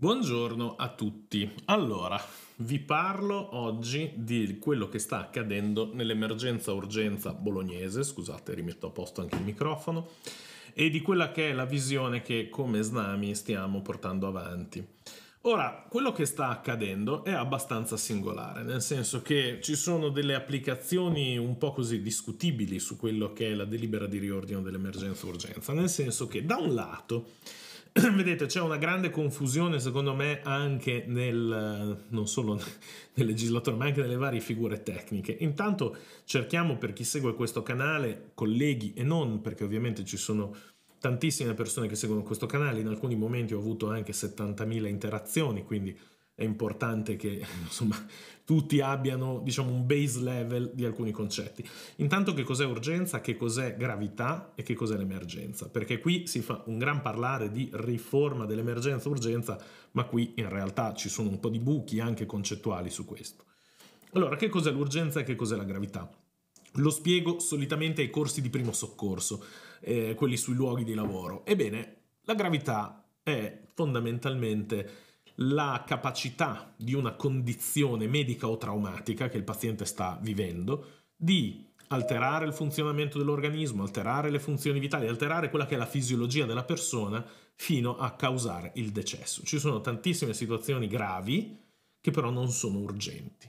Buongiorno a tutti. Allora, vi parlo oggi di quello che sta accadendo nell'emergenza urgenza bolognese, scusate, rimetto a posto anche il microfono, e di quella che è la visione che come Snami stiamo portando avanti. Ora, quello che sta accadendo è abbastanza singolare, nel senso che ci sono delle applicazioni un po' così discutibili su quello che è la delibera di riordino dell'emergenza-urgenza, nel senso che da un lato vedete c'è una grande confusione secondo me anche nel non solo nel legislatore ma anche nelle varie figure tecniche intanto cerchiamo per chi segue questo canale colleghi e non perché ovviamente ci sono tantissime persone che seguono questo canale, in alcuni momenti ho avuto anche 70.000 interazioni, quindi è importante che insomma, tutti abbiano diciamo, un base level di alcuni concetti. Intanto che cos'è urgenza, che cos'è gravità e che cos'è l'emergenza, perché qui si fa un gran parlare di riforma dell'emergenza-urgenza, ma qui in realtà ci sono un po' di buchi anche concettuali su questo. Allora, che cos'è l'urgenza e che cos'è la gravità? Lo spiego solitamente ai corsi di primo soccorso eh, quelli sui luoghi di lavoro. Ebbene, la gravità è fondamentalmente la capacità di una condizione medica o traumatica che il paziente sta vivendo di alterare il funzionamento dell'organismo, alterare le funzioni vitali, alterare quella che è la fisiologia della persona fino a causare il decesso. Ci sono tantissime situazioni gravi che però non sono urgenti.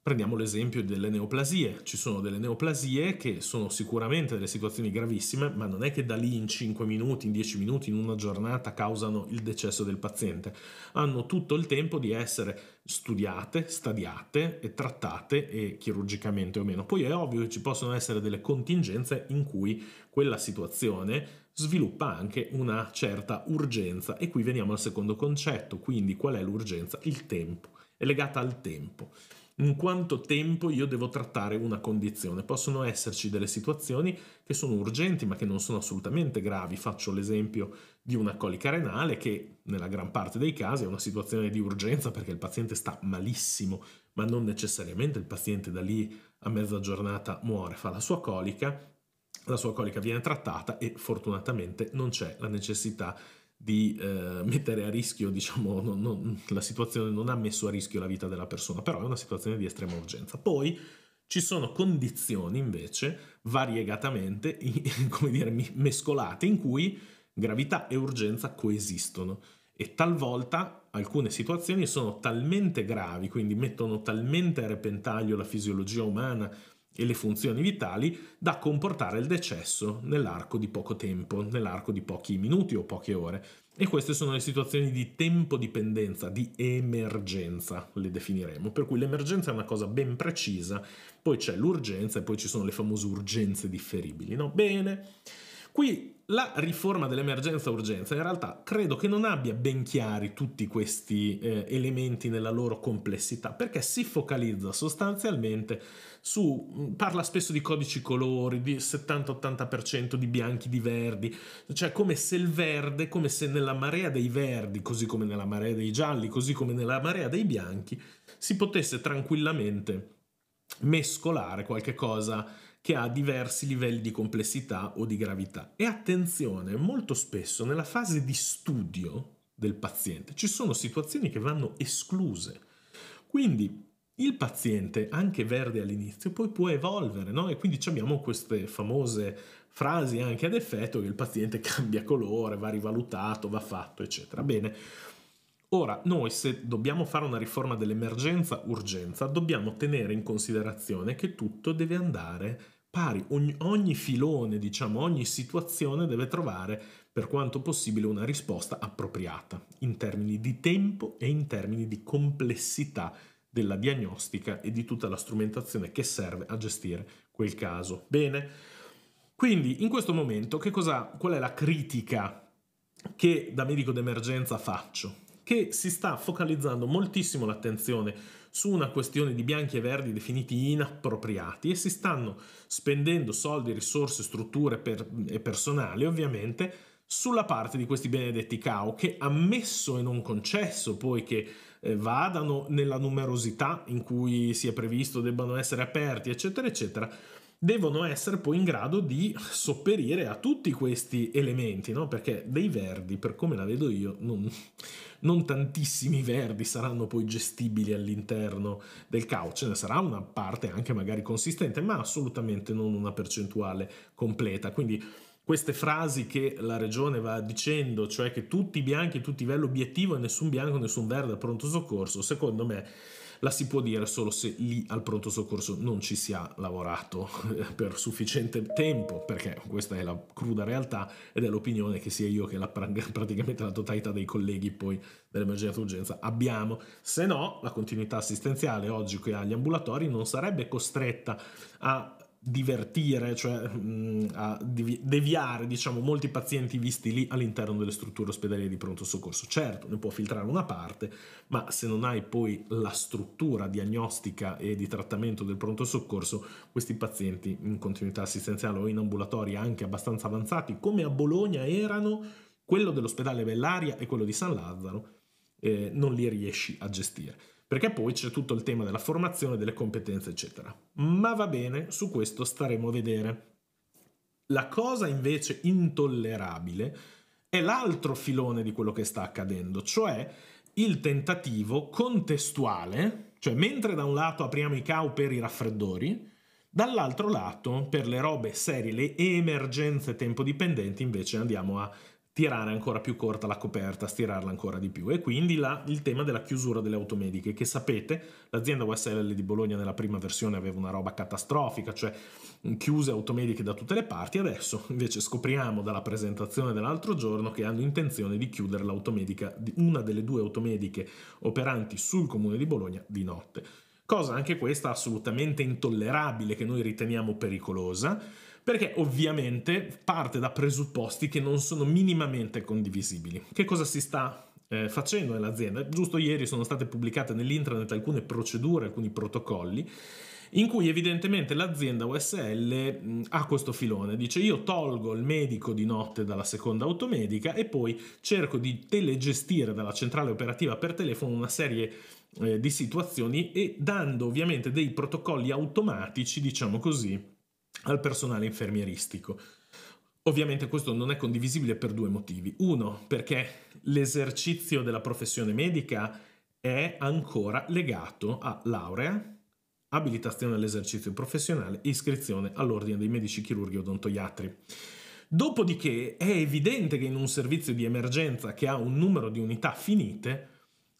Prendiamo l'esempio delle neoplasie. Ci sono delle neoplasie che sono sicuramente delle situazioni gravissime, ma non è che da lì in 5 minuti, in 10 minuti, in una giornata causano il decesso del paziente. Hanno tutto il tempo di essere studiate, stadiate e trattate e chirurgicamente o meno. Poi è ovvio che ci possono essere delle contingenze in cui quella situazione sviluppa anche una certa urgenza e qui veniamo al secondo concetto, quindi qual è l'urgenza? Il tempo, è legata al tempo in quanto tempo io devo trattare una condizione. Possono esserci delle situazioni che sono urgenti ma che non sono assolutamente gravi. Faccio l'esempio di una colica renale che nella gran parte dei casi è una situazione di urgenza perché il paziente sta malissimo, ma non necessariamente il paziente da lì a mezza giornata muore, fa la sua colica, la sua colica viene trattata e fortunatamente non c'è la necessità di eh, mettere a rischio, diciamo, non, non, la situazione non ha messo a rischio la vita della persona, però è una situazione di estrema urgenza. Poi ci sono condizioni invece variegatamente, come dire, mescolate, in cui gravità e urgenza coesistono e talvolta alcune situazioni sono talmente gravi, quindi mettono talmente a repentaglio la fisiologia umana e le funzioni vitali da comportare il decesso nell'arco di poco tempo, nell'arco di pochi minuti o poche ore. E queste sono le situazioni di tempo-dipendenza, di emergenza, le definiremo. Per cui l'emergenza è una cosa ben precisa, poi c'è l'urgenza e poi ci sono le famose urgenze differibili. No? Bene. Qui la riforma dell'emergenza-urgenza in realtà credo che non abbia ben chiari tutti questi eh, elementi nella loro complessità, perché si focalizza sostanzialmente su, mm, parla spesso di codici colori, di 70-80% di bianchi, di verdi, cioè come se il verde, come se nella marea dei verdi, così come nella marea dei gialli, così come nella marea dei bianchi, si potesse tranquillamente mescolare qualche cosa che ha diversi livelli di complessità o di gravità. E attenzione, molto spesso nella fase di studio del paziente ci sono situazioni che vanno escluse. Quindi il paziente, anche verde all'inizio, poi può evolvere, no? E quindi abbiamo queste famose frasi anche ad effetto che il paziente cambia colore, va rivalutato, va fatto, eccetera. Bene. Ora, noi se dobbiamo fare una riforma dell'emergenza urgenza, dobbiamo tenere in considerazione che tutto deve andare pari, ogni, ogni filone, diciamo, ogni situazione deve trovare per quanto possibile una risposta appropriata in termini di tempo e in termini di complessità della diagnostica e di tutta la strumentazione che serve a gestire quel caso. Bene. Quindi in questo momento che cosa, qual è la critica che da medico d'emergenza faccio? Che si sta focalizzando moltissimo l'attenzione su una questione di bianchi e verdi definiti inappropriati e si stanno spendendo soldi, risorse, strutture per, e personale ovviamente sulla parte di questi benedetti cao che ammesso e non concesso poi che eh, vadano nella numerosità in cui si è previsto debbano essere aperti eccetera eccetera devono essere poi in grado di sopperire a tutti questi elementi, no? perché dei verdi, per come la vedo io, non, non tantissimi verdi saranno poi gestibili all'interno del couch, ce ne sarà una parte anche magari consistente, ma assolutamente non una percentuale completa. Quindi queste frasi che la regione va dicendo, cioè che tutti i bianchi, tutti i livello obiettivo e nessun bianco, nessun verde pronto soccorso, secondo me la si può dire solo se lì al pronto soccorso non ci si ha lavorato eh, per sufficiente tempo, perché questa è la cruda realtà ed è l'opinione che sia io che la, praticamente la totalità dei colleghi poi dell'emergenza urgenza abbiamo. Se no, la continuità assistenziale oggi che ha gli ambulatori non sarebbe costretta a divertire, cioè mh, mm, a deviare diciamo, molti pazienti visti lì all'interno delle strutture ospedaliere di pronto soccorso. Certo, ne può filtrare una parte, ma se non hai poi la struttura diagnostica e di trattamento del pronto soccorso, questi pazienti in continuità assistenziale o in ambulatori anche abbastanza avanzati, come a Bologna erano quello dell'ospedale Bellaria e quello di San Lazzaro, eh, non li riesci a gestire perché poi c'è tutto il tema della formazione, delle competenze, eccetera. Ma va bene, su questo staremo a vedere. La cosa invece intollerabile è l'altro filone di quello che sta accadendo, cioè il tentativo contestuale, cioè mentre da un lato apriamo i cau per i raffreddori, dall'altro lato per le robe serie, le emergenze tempo dipendenti invece andiamo a tirare ancora più corta la coperta, stirarla ancora di più. E quindi la, il tema della chiusura delle automediche, che sapete, l'azienda USL di Bologna nella prima versione aveva una roba catastrofica, cioè chiuse automediche da tutte le parti, adesso invece scopriamo dalla presentazione dell'altro giorno che hanno intenzione di chiudere l'automedica, una delle due automediche operanti sul comune di Bologna di notte. Cosa anche questa assolutamente intollerabile che noi riteniamo pericolosa perché ovviamente parte da presupposti che non sono minimamente condivisibili. Che cosa si sta eh, facendo nell'azienda? Giusto ieri sono state pubblicate nell'intranet alcune procedure, alcuni protocolli in cui evidentemente l'azienda USL ha questo filone, dice io tolgo il medico di notte dalla seconda automedica e poi cerco di telegestire dalla centrale operativa per telefono una serie eh, di situazioni e dando ovviamente dei protocolli automatici, diciamo così, al personale infermieristico. Ovviamente questo non è condivisibile per due motivi. Uno, perché l'esercizio della professione medica è ancora legato a laurea, abilitazione all'esercizio professionale iscrizione all'ordine dei medici chirurghi odontoiatri. Dopodiché è evidente che in un servizio di emergenza che ha un numero di unità finite,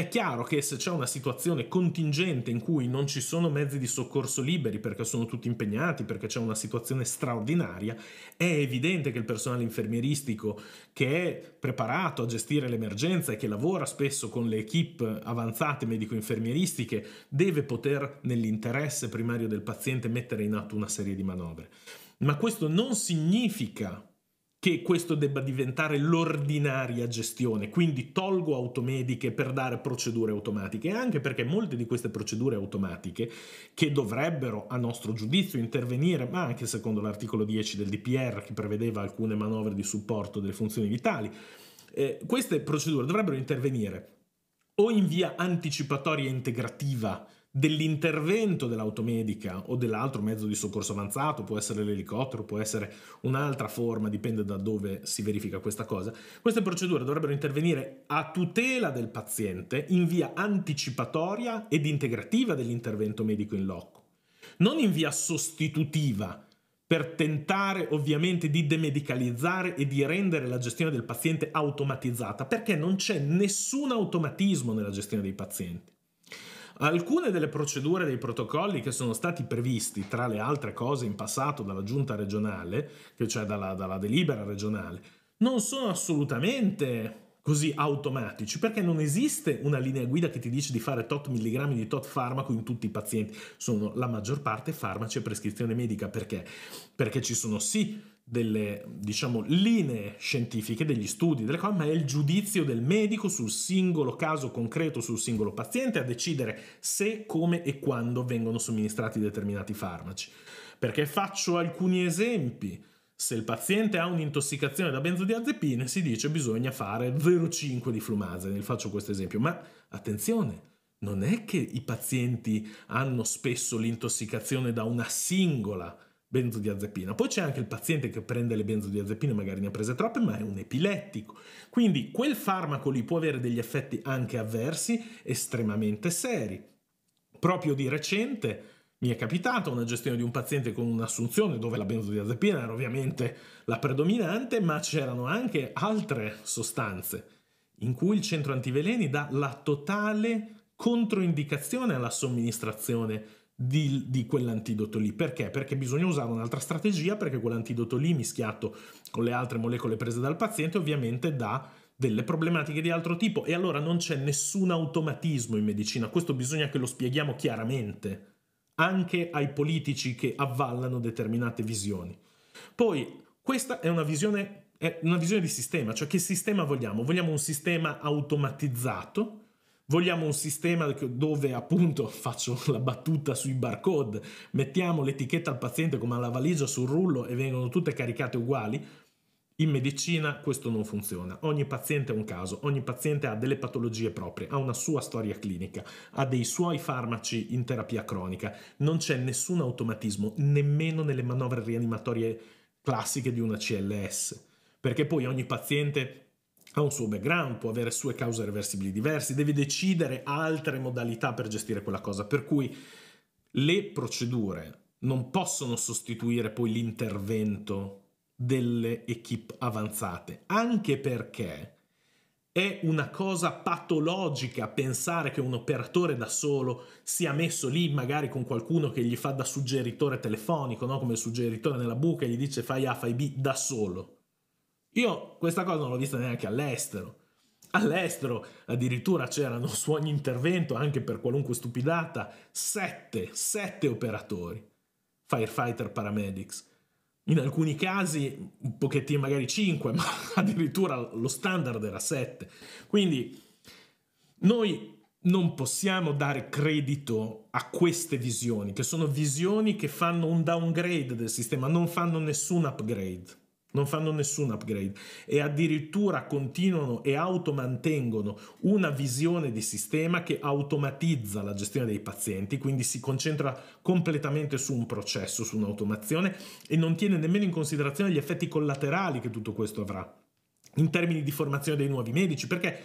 è chiaro che se c'è una situazione contingente in cui non ci sono mezzi di soccorso liberi perché sono tutti impegnati, perché c'è una situazione straordinaria, è evidente che il personale infermieristico che è preparato a gestire l'emergenza e che lavora spesso con le equip avanzate medico-infermieristiche deve poter, nell'interesse primario del paziente, mettere in atto una serie di manovre. Ma questo non significa che questo debba diventare l'ordinaria gestione, quindi tolgo automediche per dare procedure automatiche, anche perché molte di queste procedure automatiche che dovrebbero a nostro giudizio intervenire, ma anche secondo l'articolo 10 del DPR che prevedeva alcune manovre di supporto delle funzioni vitali, eh, queste procedure dovrebbero intervenire o in via anticipatoria integrativa dell'intervento dell'automedica o dell'altro mezzo di soccorso avanzato, può essere l'elicottero, può essere un'altra forma, dipende da dove si verifica questa cosa, queste procedure dovrebbero intervenire a tutela del paziente in via anticipatoria ed integrativa dell'intervento medico in loco, non in via sostitutiva per tentare ovviamente di demedicalizzare e di rendere la gestione del paziente automatizzata, perché non c'è nessun automatismo nella gestione dei pazienti. Alcune delle procedure dei protocolli che sono stati previsti, tra le altre cose, in passato dalla giunta regionale, cioè dalla, dalla delibera regionale, non sono assolutamente così automatici perché non esiste una linea guida che ti dice di fare tot milligrammi di tot farmaco in tutti i pazienti sono la maggior parte farmaci a prescrizione medica perché perché ci sono sì delle diciamo, linee scientifiche, degli studi, delle cose, ma è il giudizio del medico sul singolo caso concreto, sul singolo paziente, a decidere se, come e quando vengono somministrati determinati farmaci. Perché faccio alcuni esempi. Se il paziente ha un'intossicazione da benzodiazepine, si dice bisogna fare 0,5 di flumazenil. Faccio questo esempio, ma attenzione, non è che i pazienti hanno spesso l'intossicazione da una singola benzodiazepina. Poi c'è anche il paziente che prende le benzodiazepine, magari ne ha prese troppe, ma è un epilettico. Quindi quel farmaco lì può avere degli effetti anche avversi estremamente seri. Proprio di recente mi è capitata una gestione di un paziente con un'assunzione dove la benzodiazepina era ovviamente la predominante, ma c'erano anche altre sostanze in cui il centro antiveleni dà la totale controindicazione alla somministrazione di, di, quell'antidoto lì. Perché? Perché bisogna usare un'altra strategia, perché quell'antidoto lì mischiato con le altre molecole prese dal paziente ovviamente dà delle problematiche di altro tipo e allora non c'è nessun automatismo in medicina, questo bisogna che lo spieghiamo chiaramente anche ai politici che avvallano determinate visioni. Poi questa è una visione, è una visione di sistema, cioè che sistema vogliamo? Vogliamo un sistema automatizzato Vogliamo un sistema dove appunto faccio la battuta sui barcode, mettiamo l'etichetta al paziente come alla valigia sul rullo e vengono tutte caricate uguali? In medicina questo non funziona, ogni paziente è un caso, ogni paziente ha delle patologie proprie, ha una sua storia clinica, ha dei suoi farmaci in terapia cronica, non c'è nessun automatismo, nemmeno nelle manovre rianimatorie classiche di una CLS, perché poi ogni paziente ha un suo background, può avere sue cause reversibili diverse, deve decidere altre modalità per gestire quella cosa, per cui le procedure non possono sostituire poi l'intervento delle equip avanzate, anche perché è una cosa patologica pensare che un operatore da solo sia messo lì magari con qualcuno che gli fa da suggeritore telefonico, no? come il suggeritore nella buca e gli dice fai A, fai B da solo io questa cosa non l'ho vista neanche all'estero. All'estero addirittura c'erano su ogni intervento, anche per qualunque stupidata, sette, sette operatori, firefighter paramedics. In alcuni casi un pochettino magari 5, ma addirittura lo standard era 7. Quindi noi non possiamo dare credito a queste visioni, che sono visioni che fanno un downgrade del sistema, non fanno nessun upgrade non fanno nessun upgrade e addirittura continuano e automantengono una visione di sistema che automatizza la gestione dei pazienti, quindi si concentra completamente su un processo, su un'automazione e non tiene nemmeno in considerazione gli effetti collaterali che tutto questo avrà in termini di formazione dei nuovi medici, perché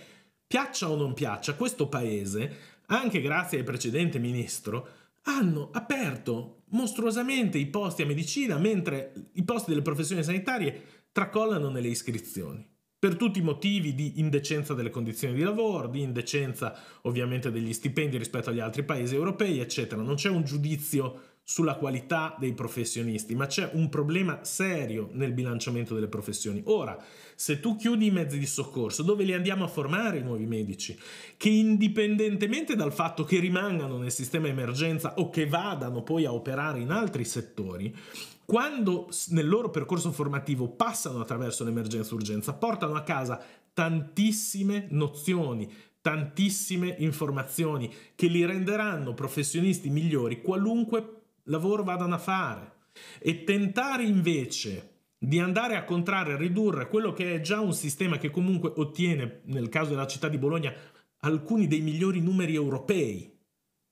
piaccia o non piaccia, questo paese, anche grazie al precedente ministro, hanno aperto mostruosamente i posti a medicina, mentre i posti delle professioni sanitarie tracollano nelle iscrizioni. Per tutti i motivi di indecenza delle condizioni di lavoro, di indecenza ovviamente degli stipendi rispetto agli altri paesi europei, eccetera. Non c'è un giudizio sulla qualità dei professionisti, ma c'è un problema serio nel bilanciamento delle professioni. Ora, se tu chiudi i mezzi di soccorso, dove li andiamo a formare i nuovi medici? Che indipendentemente dal fatto che rimangano nel sistema emergenza o che vadano poi a operare in altri settori, quando nel loro percorso formativo passano attraverso l'emergenza-urgenza, portano a casa tantissime nozioni, tantissime informazioni che li renderanno professionisti migliori qualunque lavoro vadano a fare e tentare invece di andare a contrarre, a ridurre quello che è già un sistema che comunque ottiene, nel caso della città di Bologna, alcuni dei migliori numeri europei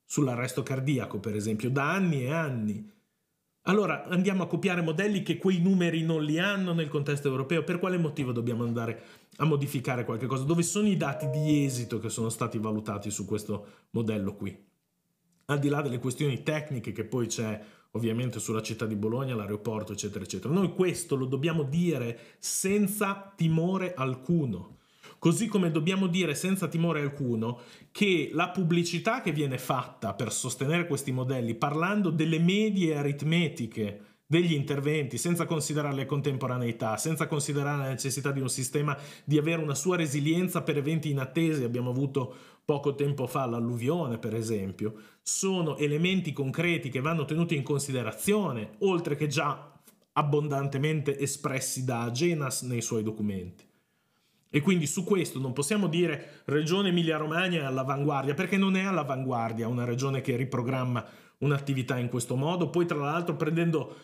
sull'arresto cardiaco, per esempio, da anni e anni. Allora andiamo a copiare modelli che quei numeri non li hanno nel contesto europeo. Per quale motivo dobbiamo andare a modificare qualcosa? Dove sono i dati di esito che sono stati valutati su questo modello qui? al di là delle questioni tecniche che poi c'è ovviamente sulla città di Bologna, l'aeroporto, eccetera, eccetera. Noi questo lo dobbiamo dire senza timore alcuno. Così come dobbiamo dire senza timore alcuno che la pubblicità che viene fatta per sostenere questi modelli, parlando delle medie aritmetiche degli interventi, senza considerare le contemporaneità, senza considerare la necessità di un sistema di avere una sua resilienza per eventi inattesi, abbiamo avuto poco tempo fa l'alluvione per esempio, sono elementi concreti che vanno tenuti in considerazione, oltre che già abbondantemente espressi da Agenas nei suoi documenti. E quindi su questo non possiamo dire regione Emilia-Romagna è all'avanguardia, perché non è all'avanguardia una regione che riprogramma un'attività in questo modo. Poi, tra l'altro, prendendo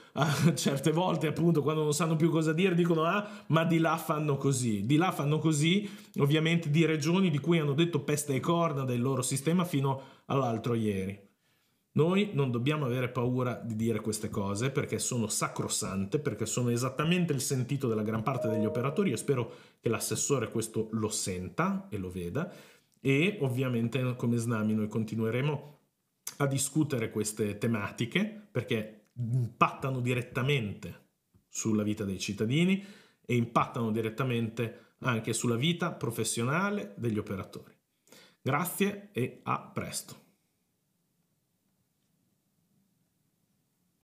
eh, certe volte, appunto, quando non sanno più cosa dire, dicono: Ah, ma di là fanno così. Di là fanno così, ovviamente, di regioni di cui hanno detto peste e corna del loro sistema fino all'altro ieri. Noi non dobbiamo avere paura di dire queste cose perché sono sacrosante, perché sono esattamente il sentito della gran parte degli operatori e spero che l'assessore questo lo senta e lo veda. E ovviamente come Snami noi continueremo a discutere queste tematiche perché impattano direttamente sulla vita dei cittadini e impattano direttamente anche sulla vita professionale degli operatori. Grazie e a presto.